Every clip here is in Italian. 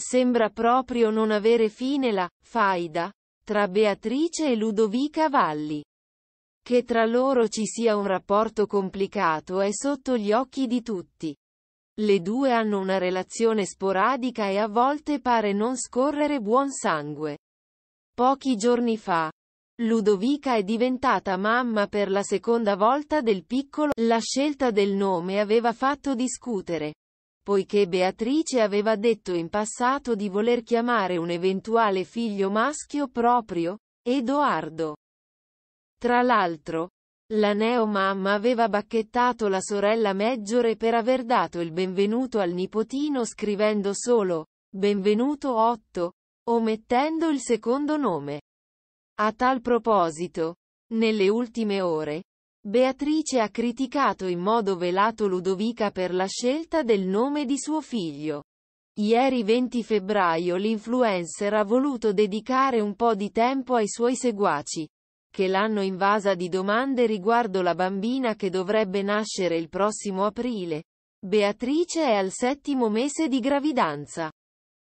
sembra proprio non avere fine la faida tra Beatrice e Ludovica Valli. Che tra loro ci sia un rapporto complicato è sotto gli occhi di tutti. Le due hanno una relazione sporadica e a volte pare non scorrere buon sangue. Pochi giorni fa, Ludovica è diventata mamma per la seconda volta del piccolo, la scelta del nome aveva fatto discutere poiché Beatrice aveva detto in passato di voler chiamare un eventuale figlio maschio proprio, Edoardo. Tra l'altro, la neomamma aveva bacchettato la sorella Maggiore per aver dato il benvenuto al nipotino scrivendo solo, benvenuto Otto, omettendo il secondo nome. A tal proposito, nelle ultime ore, Beatrice ha criticato in modo velato Ludovica per la scelta del nome di suo figlio. Ieri 20 febbraio l'influencer ha voluto dedicare un po' di tempo ai suoi seguaci, che l'hanno invasa di domande riguardo la bambina che dovrebbe nascere il prossimo aprile. Beatrice è al settimo mese di gravidanza.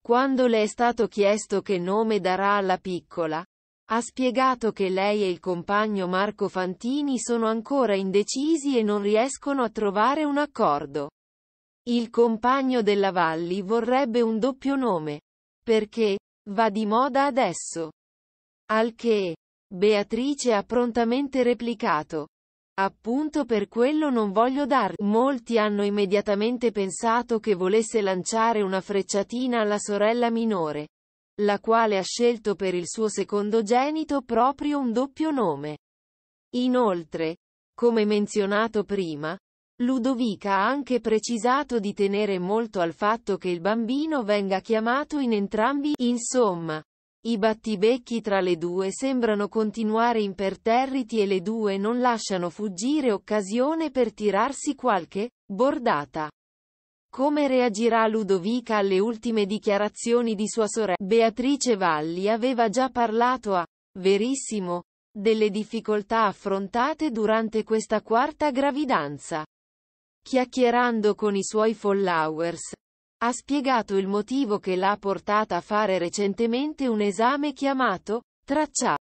Quando le è stato chiesto che nome darà alla piccola, ha spiegato che lei e il compagno Marco Fantini sono ancora indecisi e non riescono a trovare un accordo. Il compagno della Valli vorrebbe un doppio nome. Perché? Va di moda adesso. Al che Beatrice ha prontamente replicato. Appunto per quello non voglio dar. Molti hanno immediatamente pensato che volesse lanciare una frecciatina alla sorella minore la quale ha scelto per il suo secondogenito proprio un doppio nome. Inoltre, come menzionato prima, Ludovica ha anche precisato di tenere molto al fatto che il bambino venga chiamato in entrambi, insomma. I battibecchi tra le due sembrano continuare imperterriti e le due non lasciano fuggire occasione per tirarsi qualche bordata. Come reagirà Ludovica alle ultime dichiarazioni di sua sorella? Beatrice Valli aveva già parlato a Verissimo delle difficoltà affrontate durante questa quarta gravidanza. Chiacchierando con i suoi followers, ha spiegato il motivo che l'ha portata a fare recentemente un esame chiamato tracciato.